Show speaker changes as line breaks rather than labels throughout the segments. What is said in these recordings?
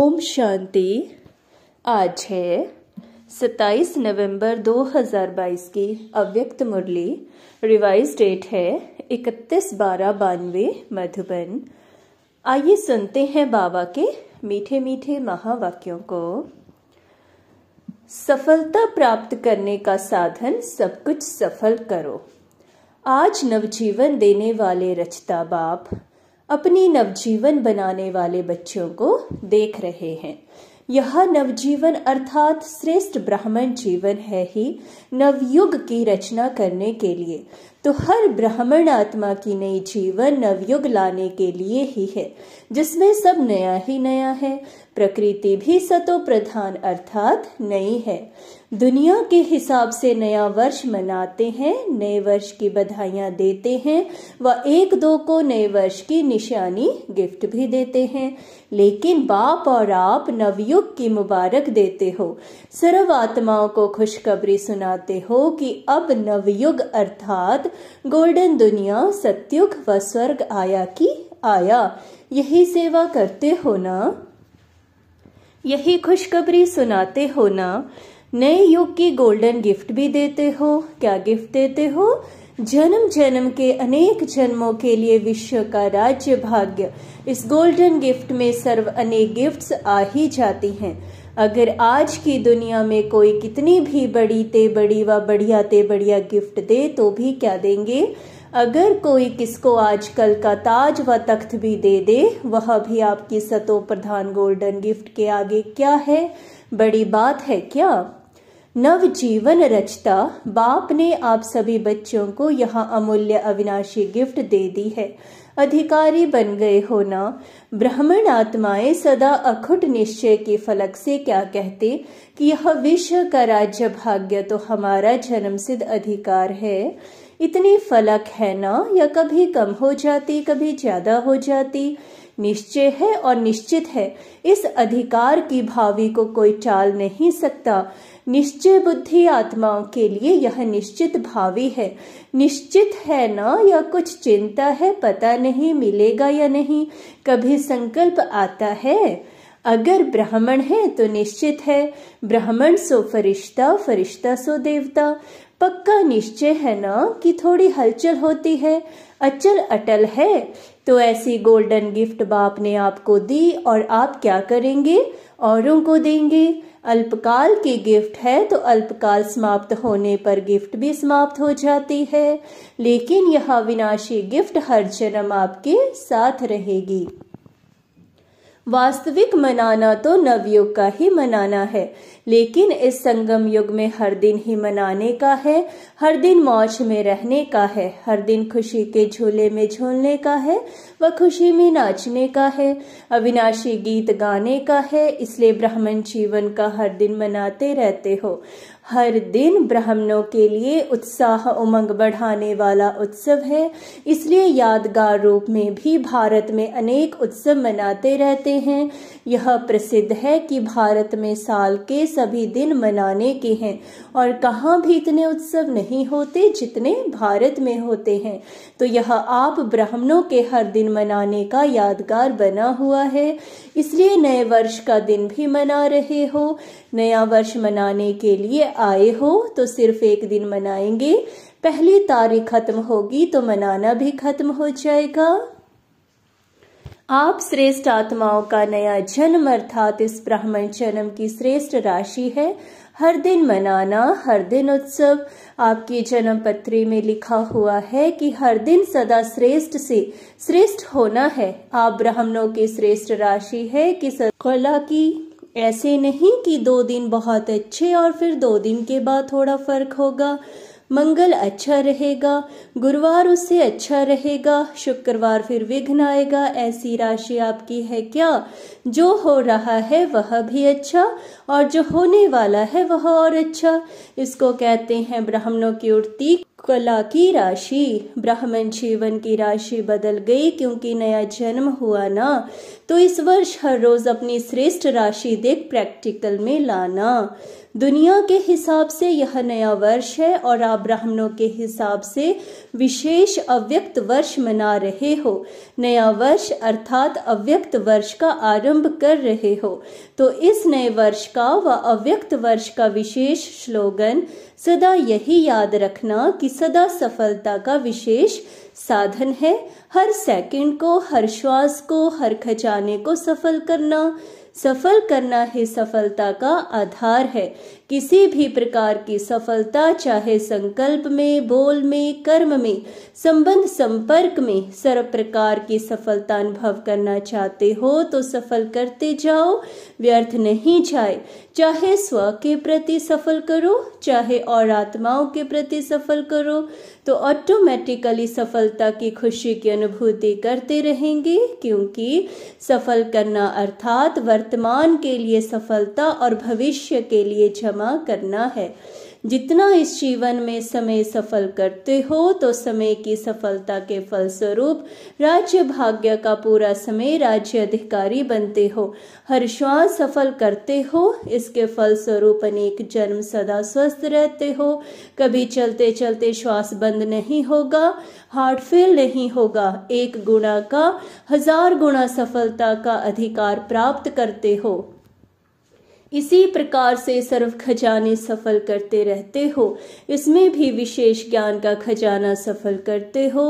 ओम शांति आज है 27 नवंबर 2022 की अव्यक्त मुरली रिवाइज डेट है इकतीस बारह बानवे मधुबन आइए सुनते हैं बाबा के मीठे मीठे महावाक्यों को सफलता प्राप्त करने का साधन सब कुछ सफल करो आज नवजीवन देने वाले रचता बाप अपनी नवजीवन बनाने वाले बच्चों को देख रहे हैं यह नवजीवन अर्थात श्रेष्ठ ब्राह्मण जीवन है ही नवयुग की रचना करने के लिए तो हर ब्राह्मण आत्मा की नई जीवन नवयुग लाने के लिए ही है जिसमें सब नया ही नया है प्रकृति भी सतो प्रधान अर्थात नई है दुनिया के हिसाब से नया वर्ष मनाते हैं नए वर्ष की बधाइयाँ देते हैं व एक दो को नए वर्ष की निशानी गिफ्ट भी देते हैं लेकिन बाप और आप नवयुग की मुबारक देते हो सर्व आत्माओं को खुशखबरी सुनाते हो कि अब नवयुग अर्थात गोल्डन दुनिया सत्युग व स्वर्ग आया की आया यही सेवा करते हो ना यही खुशखबरी सुनाते हो ना नए युग की गोल्डन गिफ्ट भी देते हो क्या गिफ्ट देते हो जन्म जन्म के अनेक जन्मों के लिए विश्व का राज्य भाग्य इस गोल्डन गिफ्ट में सर्व अनेक गिफ्ट्स आ ही जाती हैं अगर आज की दुनिया में कोई कितनी भी बड़ी ते बड़ी व बढ़िया ते बढ़िया गिफ्ट दे तो भी क्या देंगे अगर कोई किसको आजकल का ताज व तख्त भी दे दे वह भी आपकी सतो प्रधान गोल्डन गिफ्ट के आगे क्या है बड़ी बात है क्या नव जीवन रचता बाप ने आप सभी बच्चों को यह अमूल्य अविनाशी गिफ्ट दे दी है अधिकारी बन गए होना ब्राह्मण आत्माएं सदा अखुट निश्चय की फलक से क्या कहते कि यह विश्व का राज्य भाग्य तो हमारा जन्म सिद्ध अधिकार है इतनी फलक है ना या कभी कम हो जाती कभी ज्यादा हो जाती निश्चय है और निश्चित है इस अधिकार की भावी को कोई टाल नहीं सकता निश्चय बुद्धि आत्माओं के लिए यह निश्चित भावी है निश्चित है ना या कुछ चिंता है पता नहीं मिलेगा या नहीं कभी संकल्प आता है अगर ब्राह्मण है तो निश्चित है ब्राह्मण सो फरिश्ता फरिश्ता सो देवता पक्का निश्चय है ना कि थोड़ी हलचल होती है अचल अटल है तो ऐसी गोल्डन गिफ्ट बाप ने आपको दी और आप क्या करेंगे औरों को देंगे अल्पकाल की गिफ्ट है तो अल्पकाल समाप्त होने पर गिफ्ट भी समाप्त हो जाती है लेकिन यह विनाशी गिफ्ट हर जन्म आपके साथ रहेगी वास्तविक मनाना तो नवयुग का ही मनाना है लेकिन इस संगम युग में हर दिन ही मनाने का है हर दिन मौज में रहने का है हर दिन खुशी के झूले में झूलने का है व खुशी में नाचने का है अविनाशी गीत गाने का है इसलिए ब्राह्मण जीवन का हर दिन मनाते रहते हो हर दिन ब्राह्मणों के लिए उत्साह उमंग बढ़ाने वाला उत्सव है इसलिए यादगार रूप में भी भारत में अनेक उत्सव मनाते रहते हैं यह प्रसिद्ध है कि भारत में साल के सभी दिन मनाने के हैं और कहाँ भी इतने उत्सव नहीं होते जितने भारत में होते हैं तो यह आप ब्राह्मणों के हर दिन मनाने का यादगार बना हुआ है इसलिए नए वर्ष का दिन भी मना रहे हो नया वर्ष मनाने के लिए आए हो तो सिर्फ एक दिन मनाएंगे पहली तारीख खत्म होगी तो मनाना भी खत्म हो जाएगा आप श्रेष्ठ आत्माओं का नया जन्म अर्थात इस ब्राह्मण जन्म की श्रेष्ठ राशि है हर दिन मनाना हर दिन उत्सव आपकी जन्म पत्री में लिखा हुआ है कि हर दिन सदा श्रेष्ठ से श्रेष्ठ होना है आप ब्राह्मणों की श्रेष्ठ राशि है कि कला की ऐसे नहीं कि दो दिन बहुत अच्छे और फिर दो दिन के बाद थोड़ा फर्क होगा मंगल अच्छा रहेगा गुरुवार उससे अच्छा रहेगा शुक्रवार फिर विघ्न आएगा ऐसी राशि आपकी है क्या जो हो रहा है वह भी अच्छा और जो होने वाला है वह और अच्छा इसको कहते हैं ब्राह्मणों की उड़ती कला की राशि ब्राह्मण जीवन की राशि बदल गई क्योंकि नया जन्म हुआ ना तो इस वर्ष हर रोज अपनी श्रेष्ठ राशि देख प्रैक्टिकल में लाना दुनिया के हिसाब से यह नया वर्ष है और आप ब्राह्मणों के हिसाब से विशेष अव्यक्त वर्ष मना रहे हो नया वर्ष अर्थात अव्यक्त वर्ष का आरंभ कर रहे हो तो इस नए वर्ष का व अव्यक्त वर्ष का विशेष स्लोगन सदा यही याद रखना कि सदा सफलता का विशेष साधन है हर सेकंड को हर श्वास को हर खजाने को सफल करना सफल करना ही सफलता का आधार है किसी भी प्रकार की सफलता चाहे संकल्प में बोल में कर्म में संबंध संपर्क में सर्व प्रकार की सफलता अनुभव करना चाहते हो तो सफल करते जाओ व्यर्थ नहीं जाए चाहे स्व के प्रति सफल करो चाहे और आत्माओं के प्रति सफल करो तो ऑटोमेटिकली सफलता की खुशी की अनुभूति करते रहेंगे क्योंकि सफल करना अर्थात वर्तमान के लिए सफलता और भविष्य के लिए जमा जमा करना है जितना इस जीवन में समय सफल करते हो तो समय की सफलता के फलस्वरूप राज्य भाग्य का पूरा समय राज्य अधिकारी बनते हो हर श्वास सफल करते हो इसके फलस्वरूप अनेक जन्म सदा स्वस्थ रहते हो कभी चलते चलते श्वास बंद नहीं होगा हार्ट फेल नहीं होगा एक गुणा का हजार गुणा सफलता का अधिकार प्राप्त करते हो इसी प्रकार से सर्व खजाने सफल करते रहते हो इसमें भी विशेष ज्ञान का खजाना सफल करते हो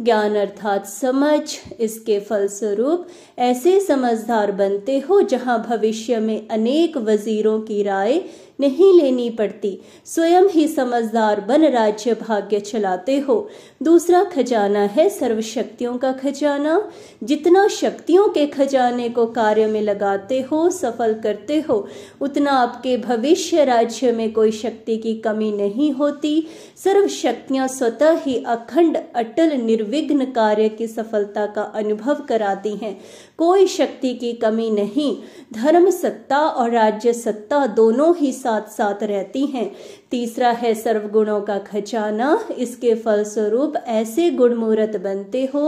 ज्ञान अर्थात समझ इसके फलस्वरूप ऐसे समझदार बनते हो जहाँ भविष्य में अनेक वजीरों की राय नहीं लेनी पड़ती स्वयं ही समझदार बन राज्य भाग्य चलाते हो दूसरा खजाना है सर्वशक्तियों का खजाना जितना शक्तियों के खजाने को कार्य में लगाते हो सफल करते हो उतना आपके भविष्य राज्य में कोई शक्ति की कमी नहीं होती शक्तियां स्वतः ही अखंड अटल निर्विघ्न कार्य की सफलता का अनुभव कराती हैं कोई शक्ति की कमी नहीं धर्म सत्ता और राज्य सत्ता दोनों ही साथ साथ रहती हैं तीसरा है सर्वगुणों का खजाना इसके फलस्वरूप ऐसे गुण मुहूर्त बनते हो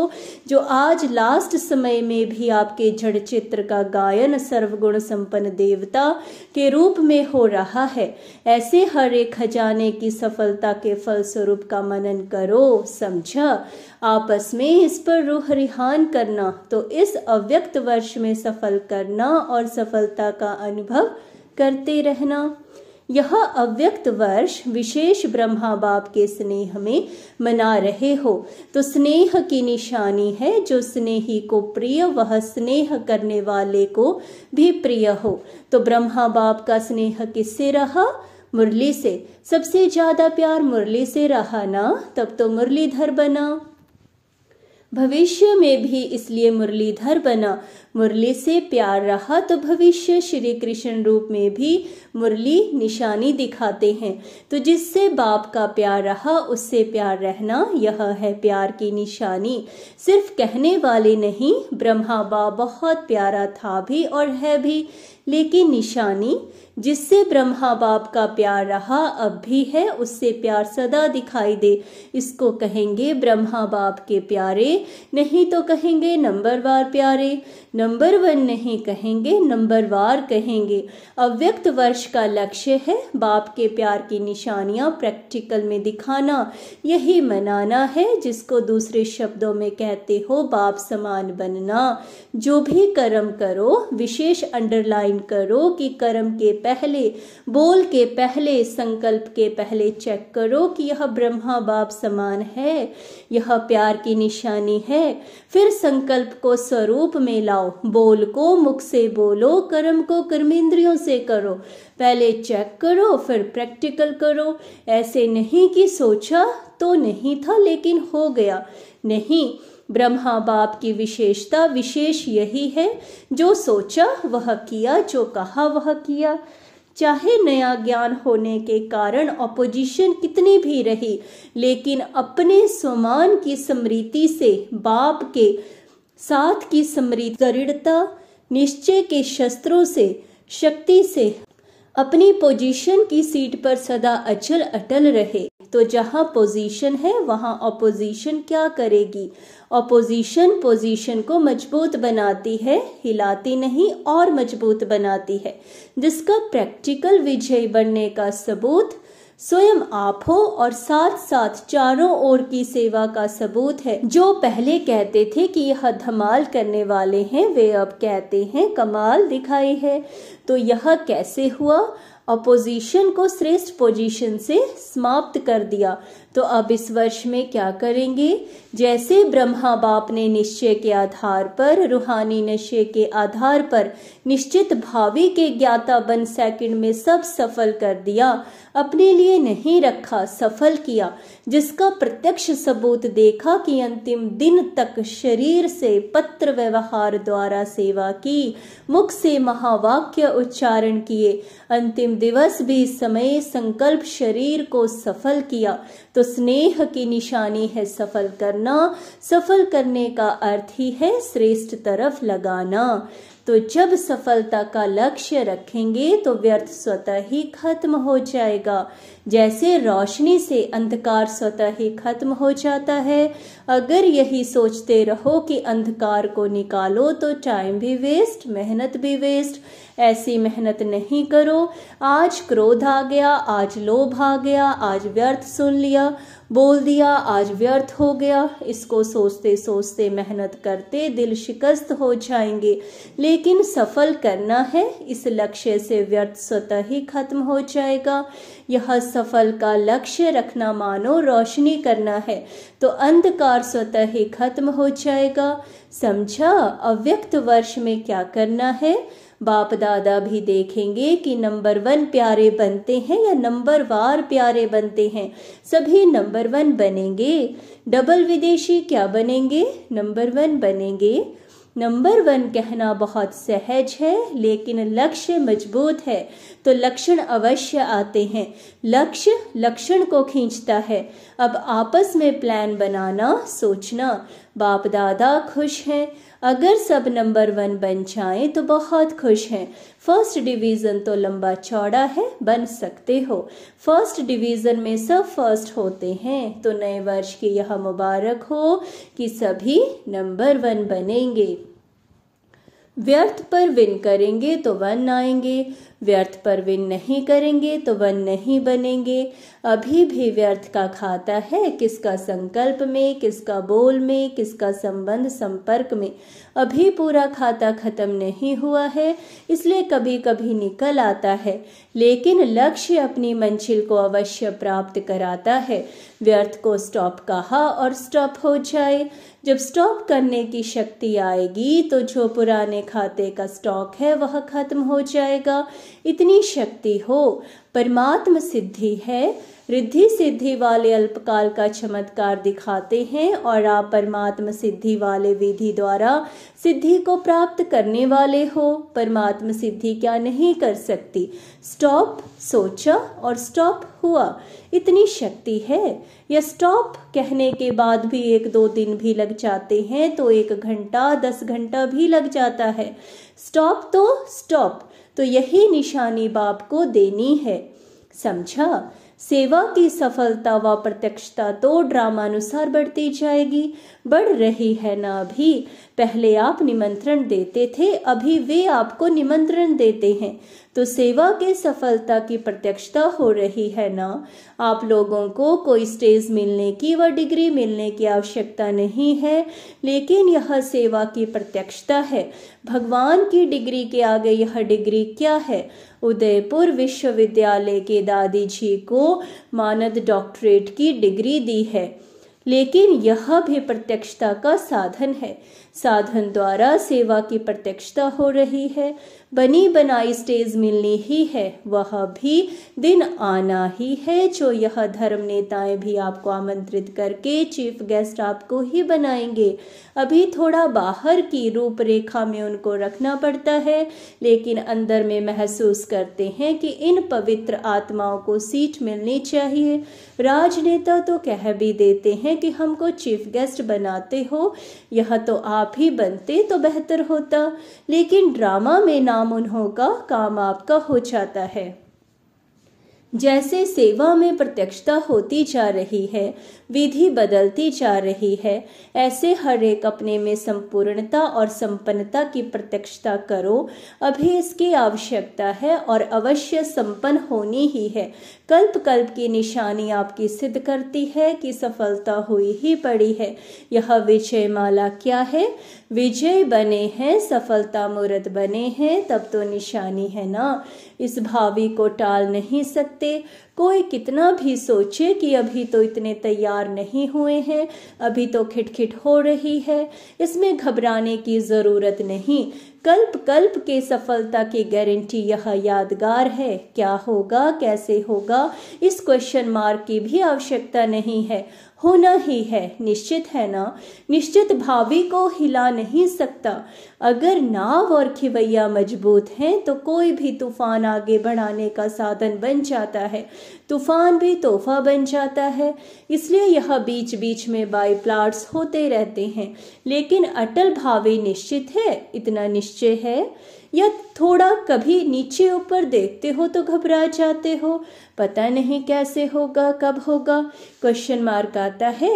जो आज लास्ट समय में भी आपके जड़ चित्र का गायन सर्वगुण संपन्न देवता के रूप में हो रहा है ऐसे हर एक खजाने की सफलता के फलस्वरूप का मनन करो समझा आपस में इस पर रूह रिहान करना तो इस अव्यक्त वर्ष में सफल करना और सफलता का अनुभव करते रहना यह अव्यक्त वर्ष विशेष ब्रह्मा बाप के स्नेह में मना रहे हो तो स्नेह की निशानी है जो स्नेही को प्रिय वह स्नेह करने वाले को भी प्रिय हो तो ब्रह्मा बाप का स्नेह किससे रहा मुरली से सबसे ज्यादा प्यार मुरली से रहा ना तब तो मुरलीधर बना भविष्य में भी इसलिए मुरलीधर बना मुरली से प्यार रहा तो भविष्य श्री कृष्ण रूप में भी मुरली निशानी दिखाते हैं तो जिससे बाप का प्यार रहा उससे प्यार रहना यह है प्यार की निशानी सिर्फ कहने वाले नहीं ब्रह्मा बा बहुत प्यारा था भी और है भी लेकिन निशानी जिससे ब्रह्मा बाप का प्यार रहा अब भी है उससे प्यार सदा दिखाई दे इसको कहेंगे ब्रह्मा बाप के प्यारे नहीं तो कहेंगे नंबर वार प्यारे नंबर वन नहीं कहेंगे नंबर वार कहेंगे अव्यक्त वर्ष का लक्ष्य है बाप के प्यार की निशानियां प्रैक्टिकल में दिखाना यही मनाना है जिसको दूसरे शब्दों में कहते हो बाप समान बनना जो भी कर्म करो विशेष अंडरलाइन करो कि कर्म के पहले बोल के पहले संकल्प के पहले चेक करो कि यह ब्रह्मा बाप समान है यह प्यार की निशानी है फिर संकल्प को स्वरूप में लाओ बोल को मुख से बोलो कर्म को कर्मेंद्रियों से करो पहले चेक करो फिर प्रैक्टिकल करो ऐसे नहीं कि सोचा तो नहीं था लेकिन हो गया नहीं ब्रह्मा बाप की विशेषता विशेष यही है जो सोचा वह किया जो कहा वह किया चाहे नया ज्ञान होने के कारण ऑपोजिशन कितनी भी रही लेकिन अपने समान की स्मृति से बाप के साथ की स्मृति दृढ़ता निश्चय के शस्त्रों से शक्ति से अपनी पोजीशन की सीट पर सदा अचल अटल रहे तो जहाँ पोजीशन है वहाँ ऑपोजिशन क्या करेगी ऑपोजिशन पोजीशन को मजबूत बनाती है हिलाती नहीं और मजबूत बनाती है जिसका प्रैक्टिकल विजय बनने का सबूत स्वयं आप हो और साथ साथ चारों ओर की सेवा का सबूत है जो पहले कहते थे कि यह धमाल करने वाले हैं वे अब कहते हैं कमाल दिखाई है तो यह कैसे हुआ अपोजिशन को श्रेष्ठ पोजीशन से समाप्त कर दिया तो अब इस वर्ष में क्या करेंगे जैसे ब्रह्मा बाप ने निश्चय के आधार पर रूहानी नशे के आधार पर निश्चित भावी के ज्ञाता बन सेकंड में सब सफल कर दिया अपने लिए नहीं रखा सफल किया जिसका प्रत्यक्ष सबूत देखा कि अंतिम दिन तक शरीर से पत्र व्यवहार द्वारा सेवा की मुख से महावाक्य उच्चारण किए अंतिम दिवस भी समय संकल्प शरीर को सफल किया तो तो स्नेह की निशानी है सफल करना सफल करने का अर्थ ही है श्रेष्ठ तरफ लगाना तो जब सफलता का लक्ष्य रखेंगे तो व्यर्थ स्वतः ही खत्म हो जाएगा जैसे रोशनी से अंधकार स्वतः ही खत्म हो जाता है अगर यही सोचते रहो कि अंधकार को निकालो तो टाइम भी वेस्ट मेहनत भी वेस्ट ऐसी मेहनत नहीं करो आज क्रोध आ गया आज लोभ आ गया आज व्यर्थ सुन लिया बोल दिया आज व्यर्थ हो गया इसको सोचते सोचते मेहनत करते दिल शिकस्त हो जाएंगे लेकिन सफल करना है इस लक्ष्य से व्यर्थ स्वतः ही खत्म हो जाएगा यह सफल का लक्ष्य रखना मानो रोशनी करना है तो अंधकार स्वतः ही खत्म हो जाएगा समझा अव्यक्त वर्ष में क्या करना है बाप दादा भी देखेंगे कि नंबर वन प्यारे बनते हैं या नंबर वार प्यारे बनते हैं सभी नंबर वन बनेंगे डबल विदेशी क्या बनेंगे नंबर वन बनेंगे नंबर वन कहना बहुत सहज है लेकिन लक्ष्य मजबूत है तो लक्षण अवश्य आते हैं लक्ष्य लक्षण को खींचता है अब आपस में प्लान बनाना सोचना बाप दादा खुश हैं अगर सब नंबर वन बन जाए तो बहुत खुश हैं फर्स्ट डिवीज़न तो लंबा चौड़ा है बन सकते हो फर्स्ट डिवीज़न में सब फर्स्ट होते हैं तो नए वर्ष की यह मुबारक हो कि सभी नंबर वन बनेंगे व्यर्थ पर विन करेंगे तो वन आएंगे व्यर्थ पर वे नहीं करेंगे तो वन नहीं बनेंगे अभी भी व्यर्थ का खाता है किसका संकल्प में किसका बोल में किसका संबंध संपर्क में अभी पूरा खाता खत्म नहीं हुआ है इसलिए कभी कभी निकल आता है लेकिन लक्ष्य अपनी मंजिल को अवश्य प्राप्त कराता है व्यर्थ को स्टॉप कहा और स्टॉप हो जाए जब स्टॉप करने की शक्ति आएगी तो जो पुराने खाते का स्टॉक है वह खत्म हो जाएगा इतनी शक्ति हो परमात्म सिद्धि है रिद्धि सिद्धि वाले अल्पकाल का चमत्कार दिखाते हैं और आप परमात्म सिद्धि वाले विधि द्वारा सिद्धि को प्राप्त करने वाले हो परमात्म सिद्धि क्या नहीं कर सकती स्टॉप सोचा और स्टॉप हुआ इतनी शक्ति है या स्टॉप कहने के बाद भी एक दो दिन भी लग जाते हैं तो एक घंटा दस घंटा भी लग जाता है स्टॉप तो स्टॉप तो यही निशानी बाप को देनी है समझा सेवा की सफलता व प्रत्यक्षता तो ड्रामानुसार बढ़ती जाएगी बढ़ रही है ना अभी पहले आप निमंत्रण देते थे अभी वे आपको निमंत्रण देते हैं तो सेवा के सफलता की प्रत्यक्षता हो रही है ना आप लोगों को कोई स्टेज मिलने की व डिग्री मिलने की आवश्यकता नहीं है लेकिन यह सेवा की प्रत्यक्षता है भगवान की डिग्री के आगे यह डिग्री क्या है उदयपुर विश्वविद्यालय के दादी जी को मानद डॉक्टरेट की डिग्री दी है लेकिन यह भी प्रत्यक्षता का साधन है साधन द्वारा सेवा की प्रत्यक्षता हो रही है बनी बनाई स्टेज मिलनी ही है वह भी दिन आना ही है जो यह धर्म नेताएं भी आपको आमंत्रित करके चीफ गेस्ट आपको ही बनाएंगे अभी थोड़ा बाहर की रूपरेखा में उनको रखना पड़ता है लेकिन अंदर में महसूस करते हैं कि इन पवित्र आत्माओं को सीट मिलनी चाहिए राजनेता तो कह भी देते हैं कि हमको चीफ गेस्ट बनाते हो यह तो आप आप ही बनते तो बेहतर होता लेकिन ड्रामा में नाम उन्हों का काम आपका हो जाता है जैसे सेवा में प्रत्यक्षता होती जा रही है विधि बदलती जा रही है ऐसे हर एक अपने में संपूर्णता और संपन्नता की प्रत्यक्षता करो अभी इसकी आवश्यकता है और अवश्य संपन्न होनी ही है कल्प कल्प की निशानी आपकी सिद्ध करती है कि सफलता हुई ही पड़ी है यह विजय माला क्या है विजय बने हैं सफलता मूर्त बने हैं तब तो निशानी है ना इस भावी को टाल नहीं सकते कोई कितना भी सोचे कि अभी तो इतने तैयार नहीं हुए हैं अभी तो खिटखिट हो रही है इसमें घबराने की ज़रूरत नहीं कल्प कल्प के सफलता की गारंटी यह यादगार है क्या होगा कैसे होगा इस क्वेश्चन मार्क की भी आवश्यकता नहीं है होना ही है निश्चित है ना निश्चित भावी को हिला नहीं सकता अगर नाव और खिवैया मजबूत हैं तो कोई भी तूफान आगे बढ़ाने का साधन बन जाता है तूफान भी तोहफा बन जाता है इसलिए यह बीच बीच में बाई प्लाट्स होते रहते हैं लेकिन अटल भावी निश्चित है इतना निश्चय है या थोड़ा कभी नीचे ऊपर देखते हो तो घबरा जाते हो पता नहीं कैसे होगा कब होगा क्वेश्चन मार्क आता है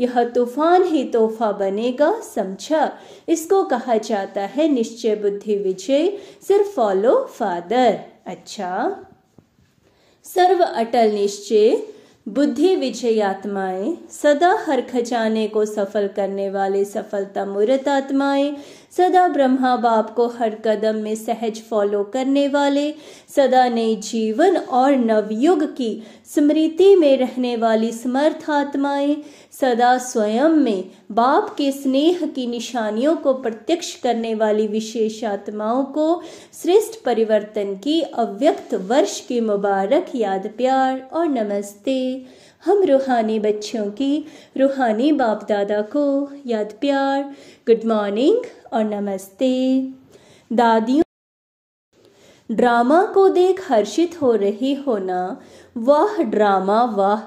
यह तूफान ही तोहफा बनेगा समझा इसको कहा जाता है निश्चय बुद्धि विजय सिर्फ फॉलो फादर अच्छा सर्व अटल निश्चय बुद्धि विजय आत्माएं सदा हर खजाने को सफल करने वाले सफलता मूर्त आत्माएं सदा ब्रह्मा बाप को हर कदम में सहज फॉलो करने वाले सदा नए जीवन और नवयुग की स्मृति में रहने वाली समर्थ आत्माएं सदा स्वयं में बाप के स्नेह की निशानियों को प्रत्यक्ष करने वाली विशेष आत्माओं को श्रेष्ठ परिवर्तन की अव्यक्त वर्ष की मुबारक याद प्यार और नमस्ते हम रूहानी बच्चों की रूहानी बाप दादा को याद प्यार गुड मॉर्निंग और नमस्ते दादियों ड्रामा को देख हर्षित हो रही हो ना वह ड्रामा वह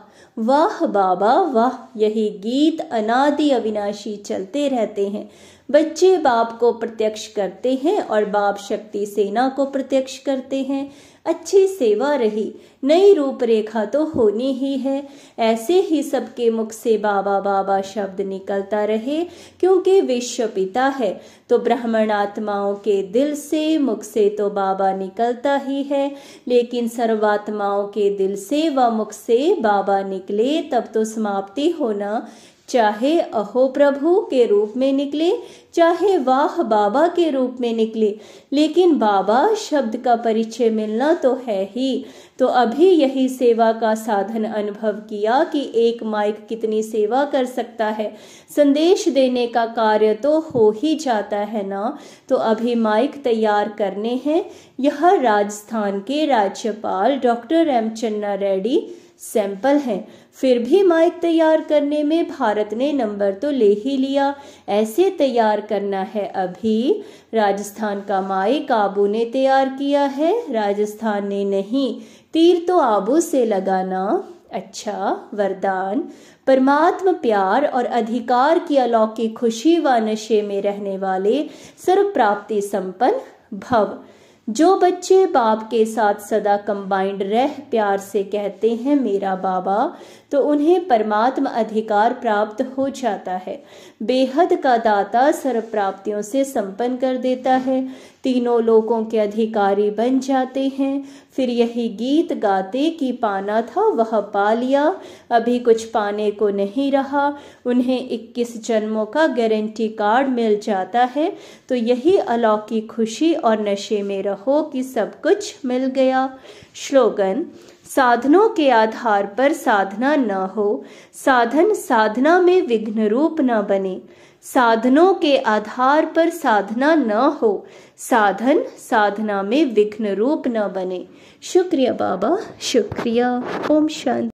वह बाबा वह यही गीत अनादि अविनाशी चलते रहते हैं बच्चे बाप को प्रत्यक्ष करते हैं और बाप शक्ति सेना को प्रत्यक्ष करते हैं अच्छी सेवा रही नई रूपरेखा तो होनी ही है ऐसे ही सबके मुख से बाबा बाबा शब्द निकलता रहे क्योंकि विश्व पिता है तो ब्राह्मण आत्माओं के दिल से मुख से तो बाबा निकलता ही है लेकिन सर्वात्माओं के दिल से व मुख से बाबा निकले तब तो समाप्ति होना चाहे अहो प्रभु के रूप में निकले चाहे वाह बाबा के रूप में निकले लेकिन बाबा शब्द का परिचय मिलना तो है ही तो अभी यही सेवा का साधन अनुभव किया कि एक माइक कितनी सेवा कर सकता है संदेश देने का कार्य तो हो ही जाता है ना तो अभी माइक तैयार करने हैं यह राजस्थान के राज्यपाल डॉक्टर एम चन्ना रेड्डी सैंपल हैं फिर भी माइक तैयार करने में भारत ने नंबर तो ले ही लिया ऐसे तैयार करना है अभी राजस्थान का माइक आबू ने तैयार किया है राजस्थान ने नहीं तीर तो आबू से लगाना अच्छा वरदान परमात्म प्यार और अधिकार की अलौकिक खुशी व नशे में रहने वाले सर्व प्राप्ति संपन्न भव जो बच्चे बाप के साथ सदा कंबाइंड रह प्यार से कहते हैं मेरा बाबा तो उन्हें परमात्म अधिकार प्राप्त हो जाता है बेहद का दाता सर्व प्राप्तियों से संपन्न कर देता है तीनों लोकों के अधिकारी बन जाते हैं फिर यही गीत गाते कि पाना था वह पा लिया अभी कुछ पाने को नहीं रहा उन्हें 21 जन्मों का गारंटी कार्ड मिल जाता है तो यही अलौकिक खुशी और नशे में रहो कि सब कुछ मिल गया श्लोगन साधनों के आधार पर साधना न हो साधन साधना में विघ्न रूप न बने साधनों के आधार पर साधना न हो साधन साधना में विघ्न रूप न बने शुक्रिया बाबा शुक्रिया ओम शांति